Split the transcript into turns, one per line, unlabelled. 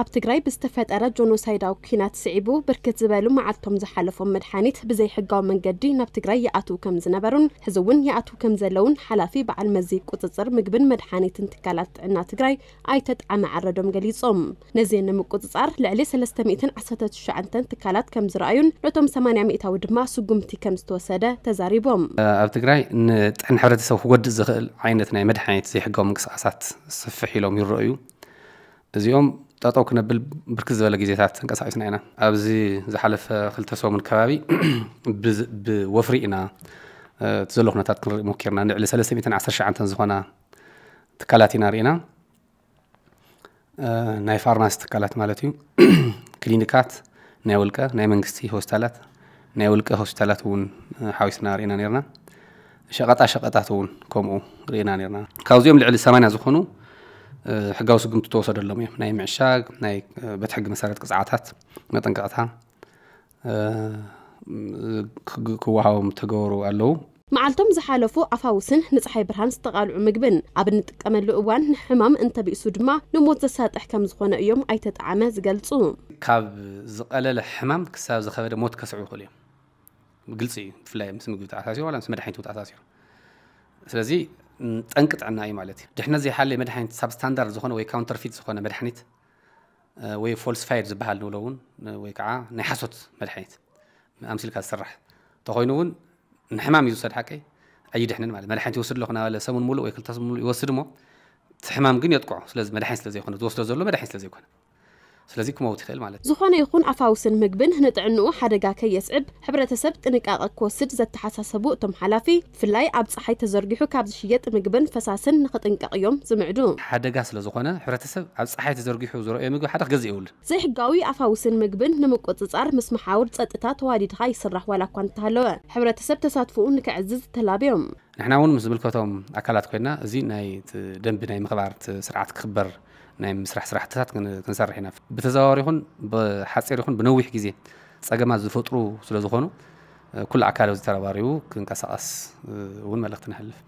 ابتغراي بستفاد ارى جنوسايد او كينات سعبو بركت زبالو معالتهم زحالفهم مدحانيت بزي حقاو من قدي نبتغراي يأتو كم زنبرون هزوون يأتو كم زلون حلافي بعال مزيك قططر مقبن مدحانيت انتكالات عنا تغراي ايتت عما عردو مقالي صوم نزي نمو قططر لعلي سلستميتن عصتت شعنتن تكالات كم زرايون لطوم سمانيا مئتا ودما سقومتي كم ستوسادة تزاري
እዚኦም ጠጠው ክነብል ብርክት ዝበለ ግዜታት ተንቀሳቂስና ኢና ኣብዚ ዝሓለፈ ክልተ ሰሙን ከባቢ ብወፍሪ ኢና እቲ ዘሎ ኩነታት ክንርኢ ሞኪርና ንልዕሊ 319 ዝኾና ትካላት ኢና ርኢና ናይ ፋርማሲ ትካላት ማለት እዩ ክሊኒካት ናይ ውልቀ ናይ መንግስቲ ሆስፒታላት ናይ ውልቀ ሆስፒታላት እውን ሓዊስና ርኢና ነርና ሸቐጣ ሸቐጣት እውን ከምኡ ርኢና ነርና ካብዚኦም ልዕሊ 8 ዝኾኑ ሕጋዊ ስጉምቲ ተወሰደሎም እዮም ናይ ምዕሻግ ናይ በቲ ሕጊ መሰረት ቅፅዓታት መጠንቀቕታ ክወሃቦም ተገበሩ ኣለዉ
መዓልቶም ዝሓለፉ ኣፋውስን ንፀሓይ ብርሃን ዝተቓልዑ ምግብን ኣብ እንጥቀመሉ እዋን ንሕማም እንተቢእሱ ድማ ንሞት ዘሳጥሕ ከም ዝኾነ እዮም ኣይተጣዕመ ዝገልፁ
ካብ ዝቐለለ ሕማም ክሳብ ዝኸበደ ሞት ከስዕቡ ይኽእሉ እዮም ግልፂ እዩ ብፍላይ ምስ ምግቢ ተኣሳሲሩ ዋላ ምስ መድሓኒት ተኣሳሲሩ ስለዚ ጠንቂ ጥዕና እዩ ማለት እዩ ድሕነ ዘይሓለየ መድሓኒት ሳብ ስታንዳርድ ዝኾነ ወይ ካውንተርፊት ዝኾነ መድሓኒት ወይ ፎልስፋይድ ዝበሃል ንብሎ እውን ወይ ከዓ ናይ ሓሶት መድሓኒት ኣምሲልካ ዝስራሕ እንተኮይኑ እውን ንሕማም እዩ ዝውሰድ ሓቂ ኣይድሕንን ማለት መድሓኒት ይወስድ ኣለኹ ናበለ ሰሙን ሙሉእ ወይ ክልተ ሙሉእ ይወስድ እሞ እቲ ሕማም ግን የጥቅዖ ስለዚ መድሓኒት ስለዘይኮነ ዝወስዶ ዘሎ መድሓኒት ስለዘይኮነ سلازي كما وتخيل مالت
زخانة يخون أفاوسن مقبن هنا تعنو حرقا كي يسعب حبرة سبت إنك أقاك وسد زد تحساس بوء تم حلافي في اللاي أبس أحي تزرقيحو كابز شيات مقبن فساسن نقط إنك أقيم زمعدون
حرقا سلا زخانة حبرة سب أبس أحي تزرقيحو زرق إيه مقبن حرق غزي أول
زيح قاوي أفاوسن مقبن نمك وتزار مسمح عور تسات إتات وادي تخاي سرح ولا كوان تهلوة حبرة سب تساتفو إنك عزيز تلابيهم
نحن أول مزبل كوتهم أكلات كوينا زين ناي دنبناي مقبار سرعة تكبر ናይ ምስራሕ ስራሕትታት ክንሰርሕ ኢና ብተዘዋዋሪ ይኹን ብሓፂር ይኹን ብነዊሕ ግዜ ፀገማት ዝፈጥሩ ስለ ዝኾኑ ኩሉ ኣካል ተረባሪቡ ክንቀሳቐስ እውን መልእኽቲ ንሕልፍ